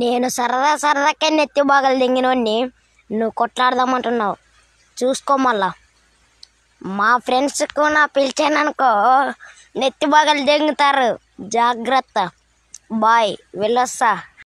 నేను సరదా సరదాకే నెత్తి బాగాలు దింగినోడిని నువ్వు కొట్లాడదామంటున్నావు చూసుకో మళ్ళా మా ఫ్రెండ్స్కు నా పిలిచాననుకో నెత్తి బాగాలు దింగుతారు జాగ్రత్త బాయ్ వెళ్ళొస్తా